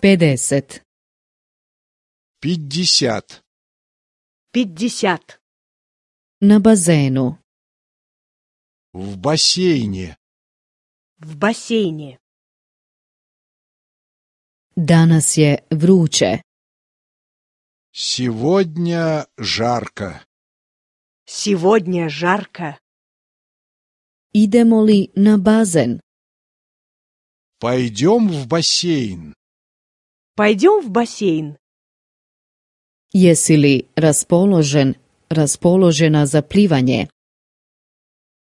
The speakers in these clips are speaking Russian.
пятьдесят пятьдесят пятьдесят На базену В бассейне В бассейне Danas je vruće. Сегодня жарко. Сегодня жарко. Идемо ли на базен? Пойдем в бассейн. Пойдем в бассейн. Если расположен raspoložen, raspoložena za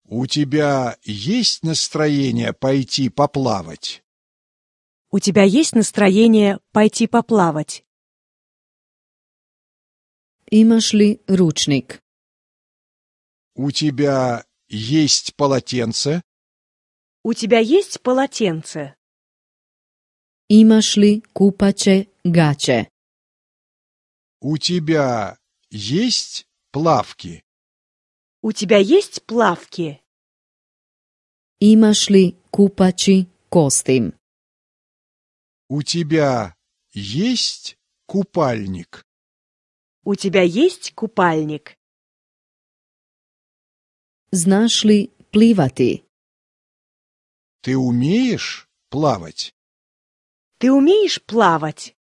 У тебя есть настроение пойти поплавать? У тебя есть настроение пойти поплавать? Имаш ли ручник? У тебя есть полотенце? У тебя есть полотенце? Имаш ли купаче гаче? У тебя есть плавки? У тебя есть плавки? Имаш ли купачи костим? У тебя есть купальник? У тебя есть купальник? Знаешь ли плывати? Ты умеешь плавать? Ты умеешь плавать?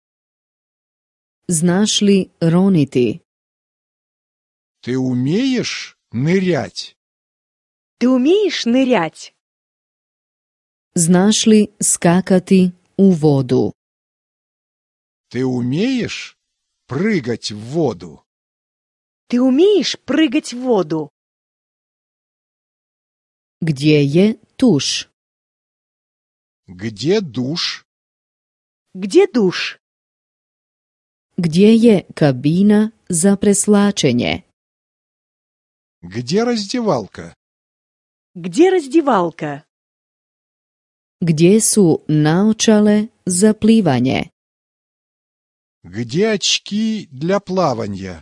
Знаешь ли, Ронити? Ты умеешь нырять? Ты умеешь нырять? Знаешь ли скакать у воду? Ты умеешь прыгать в воду? Ты умеешь прыгать в воду? Где е туш? Где душ? Gdje duš? Gdje je kabina za preslačenje? Gdje razdjevalka? Gdje razdjevalka? Gdje su naočale za plivanje? Gdje очки для плавания?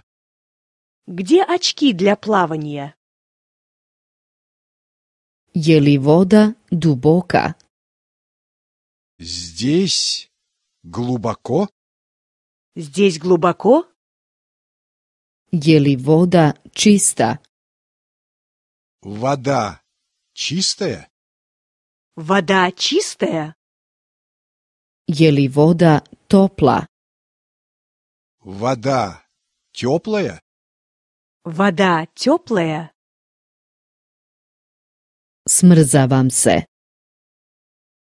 Gdje очки для плавания? Je li voda duboka? Здесь Глубоко? Здесь глубоко? Ели вода чиста? Вода чистая? Вода чистая? Ели вода voda Вода теплая? Вода теплая? Смрзавам се.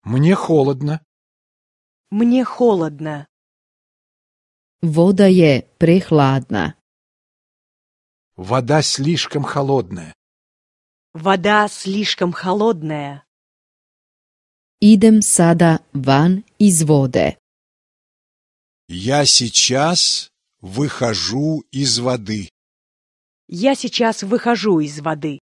Мне холодно. Мне холодно. Вода е прехладна. Вода слишком холодная. Вода слишком холодная. Идем сада ван из воды. Я сейчас выхожу из воды. Я сейчас выхожу из воды.